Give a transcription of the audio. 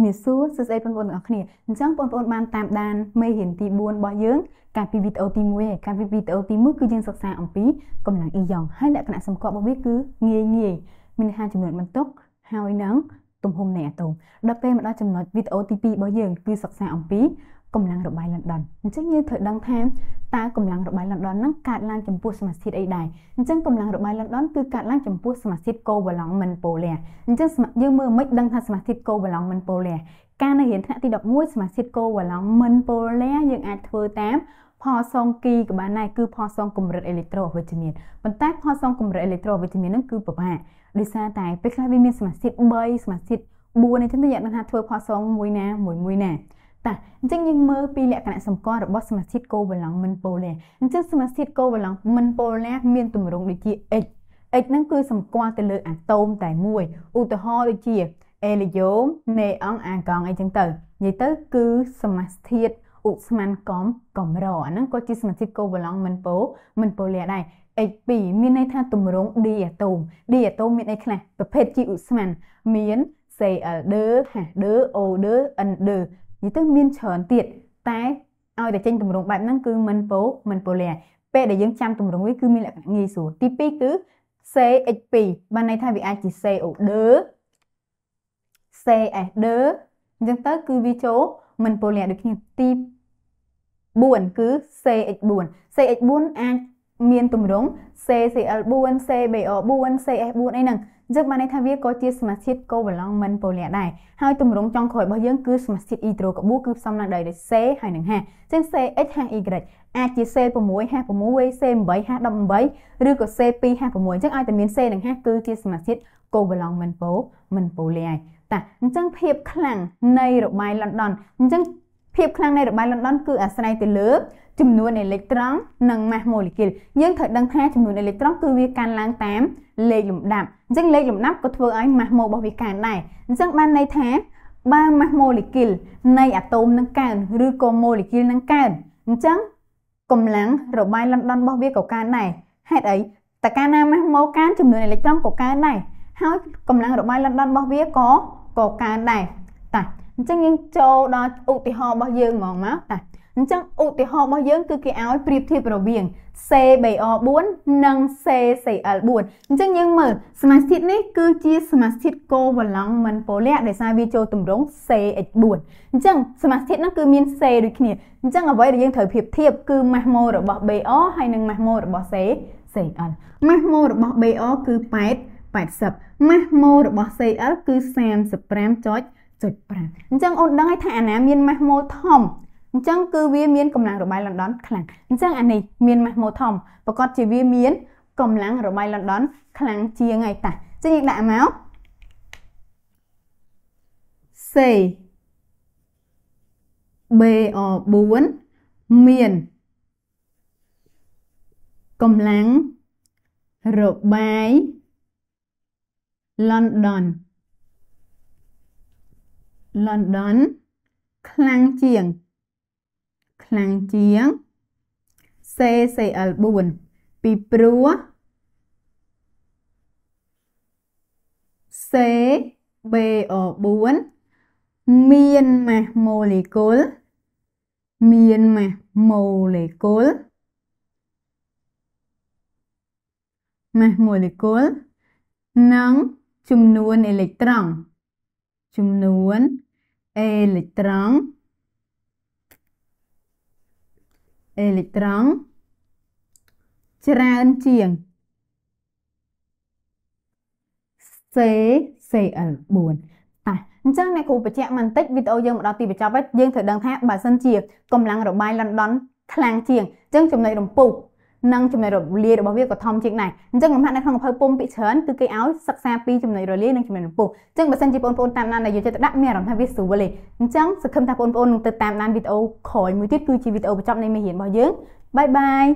ជំរាបសួរសួស្តីបងប្អូនទាំងអស់គ្នាអញ្ចឹងបងប្អូនបានតាមដានមេរៀនទី4របស់យើងកាលពីវីដេអូទី1ហើយកាលពីវីដេអូទី1គឺយើងសិក្សាអំពីកម្លាំងអ៊ីយ៉ងហើយលក្ខណៈសម្គាល់របស់វាគឺងាយងាយមានហាចំនួនបន្ទុកហើយនឹងទំហំនៃអាតូមដល់ពេលមកដល់ចំណុចវីដេអូទី2របស់យើងគឺសិក្សាអំពីកម្លាំងរបាយលណ្ដនអញ្ចឹងយើងត្រូវដឹងថាតើកម្លាំងរបាយ London នឹងកើតឡើងចំពោះសមាសធាតុអីដែរអញ្ចឹងកម្លាំងរបាយ London គឺកើតឡើងចំពោះសមាសធាតុ covalent monopole អញ្ចឹងយើងមើលមិនដឹងថាសមាសធាតុ covalent monopole ការនៅរៀនថ្នាក់ទី11សមាសធាតុ covalent monopole យើងអាចធ្វើតាមផលសងគីក៏បានដែរគឺផលសងកម្រិតអេឡិចត្រូវិតាមីនប៉ុន្តែផលសងកម្រិតអេឡិចត្រូវិតាមីនហ្នឹងគឺពិបាកដោយសារតែពេលខ្លះវាមានសមាសធាតុ3សមាសធាតុ4អញ្ចឹងយើងអាចនឹងថាធ្វើផលសងមួយណាមួយមួយណាតាអញ្ចឹងយើងមើលពីលក្ខណៈសម្គាល់របស់សមាសធាតុកូវឡង់មិនប៉ូលាអញ្ចឹងសមាសធាតុកូវឡង់មិនប៉ូលាមានទម្រង់ដូចជា X X ហ្នឹងគឺសម្គាល់ទៅលើអាតូមតែមួយឧទាហរណ៍ដូចជាអេលីយ៉ូមណេអង់អាកង់អីចឹងទៅនិយាយទៅគឺសមាសធាតុអ៊ុស្មានកំកំរអាហ្នឹងក៏ជាសមាសធាតុកូវឡង់មិនប៉ូមិនប៉ូលាដែរ H2 មានន័យថាទម្រង់ D អាតូម D អាតូមមានអីខ្លះប្រភេទជាឧស្ម័នមាន CL ដឺ H ដឺ O ដឺ N ដឺនិយាយទៅមានច្រើនទៀតតែឲ្យតែចេញទម្រង់បែបហ្នឹងគឺមិនពោមិនពោលាពេលដែលយើងចាំទម្រង់វាគឺមានលក្ខណៈងាយស្រួលទី2គឺ say x2 បានន័យថាវាអាចជា say order say order អញ្ចឹងទៅគឺវាចូលមិនពោលាដូចគ្នាទី4គឺ say x4 say x4 អាចមានទម្រង់ CCL4 CBO4 CS4 អីហ្នឹងយើងបានន័យថាវាក៏ជាសមាសធាតុកូវឡង់មិនប៉ូលីដែរហើយទម្រង់ចុងក្រោយរបស់យើងគឺសមាសធាតុអ៊ីដ្រូកាបូគឺផ្សំឡើងដោយ C ហើយនឹង H ចឹង CH HY អាចជា C6H6 C8H18 ឬក៏ C2H6 ចឹងឲ្យតែមាន C និង H គឺជាសមាសធាតុកូវឡង់មិនប៉ូមិនប៉ូលីហើយតាអញ្ចឹងភាពខ្លាំងនៃរបាយ London អញ្ចឹងភាពខ្លាំងនៃរបាយលอนดอนគឺអាស្រ័យទៅលើចំនួនអេលិចត្រង់និងម៉ាស់ម៉ូលេគុលយើងត្រូវដឹងថាចំនួនអេលិចត្រង់គឺវាកើនឡើងតាម លេខលំដាប់អញ្ចឹងលេខលំដាប់ក៏ធ្វើឲ្យម៉ាស់ម៉ូរបស់វាកើនដែរអញ្ចឹងបានន័យថាបើម៉ាស់ម៉ូលេគុលនៃអាតូមនឹងកើនឬក៏ម៉ូលេគុលនឹងកើនអញ្ចឹងកម្លាំងរបាយលอนดอนរបស់វាក៏កើនដែរហេតុអីតើកាលណាម៉ាស់ម៉ូកើនចំនួនអេលិចត្រង់ក៏កើនដែរហើយកម្លាំងរបាយលอนดอนរបស់វាក៏ក៏កើនដែរតាអញ្ចឹងយើងចូលដល់ឧទាហរណ៍របស់យើងហ្មងមកតាអញ្ចឹងឧទាហរណ៍របស់យើង គឺគេឲ្យប្រៀបធៀបរវាង C3R4 និង CCl4 អញ្ចឹងយើងមើលសមាសធាតុនេះគឺជាសមាសធាតុកូវឡង់មិនពលៈដោយសារវាចូលទម្រង់ CH4 អញ្ចឹងសមាសធាតុនោះគឺមាន C ដូចគ្នាអញ្ចឹងអ្វីដែលយើងត្រូវប្រៀបធៀបគឺម៉ាស់ម៉ូលរបស់ BR ហើយនិងម៉ាស់ម៉ូលរបស់ CCl ម៉ាស់ម៉ូលរបស់ BR គឺ8 80ម៉ាស់ម៉ូលរបស់ CL គឺ35.5 0.5អញ្ចឹងអូនដឹងហើយថាអាណាមានម៉ាស់ម៉ូលធំអញ្ចឹងគឺវាមានកម្លាំងរបាយលណ្ដនខ្លាំងអញ្ចឹងអានេះមានម៉ាស់ម៉ូលធំប្រកាសជាវាមានកម្លាំងរបាយលណ្ដនខ្លាំងជាងហើយតាអញ្ចឹងយើងដាក់មក C B O 4មានកម្លាំងរបាយ London London ខ្លាំងជាង ខ្លាំងជាង CCL4 ពីព្រោះ CBO4 មានម៉ាស់ម៉ូលេគុលមានម៉ាស់ម៉ូលេគុលម៉ាស់ម៉ូលេគុលនិងចំនួនអេលិចត្រូនចំនួនអេលិចត្រង់អេលិចត្រង់ច្រើនជាង C Cl 4តាអញ្ចឹងអ្នកគ្រូបញ្ជាក់បន្តិចវីដេអូយើងមកដល់ទីបញ្ចប់ហើយយើងត្រូវដឹងថាបើសិនជាកម្លាំងរបាយលอนดอนខ្លាំងជាងអញ្ចឹងចំណុចរំពុះនិងចំណុចរលាយរបស់វាក៏ធំជាងដែរអញ្ចឹងលំហាត់នៅក្នុងកភៅពុំពីច្រើនគឺគេឲ្យសិក្សាពីចំណុចរលាយនិងចំណុចរពុះអញ្ចឹងបើសិនជាបងប្អូនតាមដានដែលយកចិត្តទុកដាក់មានអារម្មណ៍ថាវាស្រួលទេអញ្ចឹងសង្ឃឹមថាបងប្អូននឹងទៅតាមដានវីដេអូក្រោយមួយទៀតគឺជាវីដេអូបញ្ចប់នៃមេរៀនរបស់យើងបាយបាយ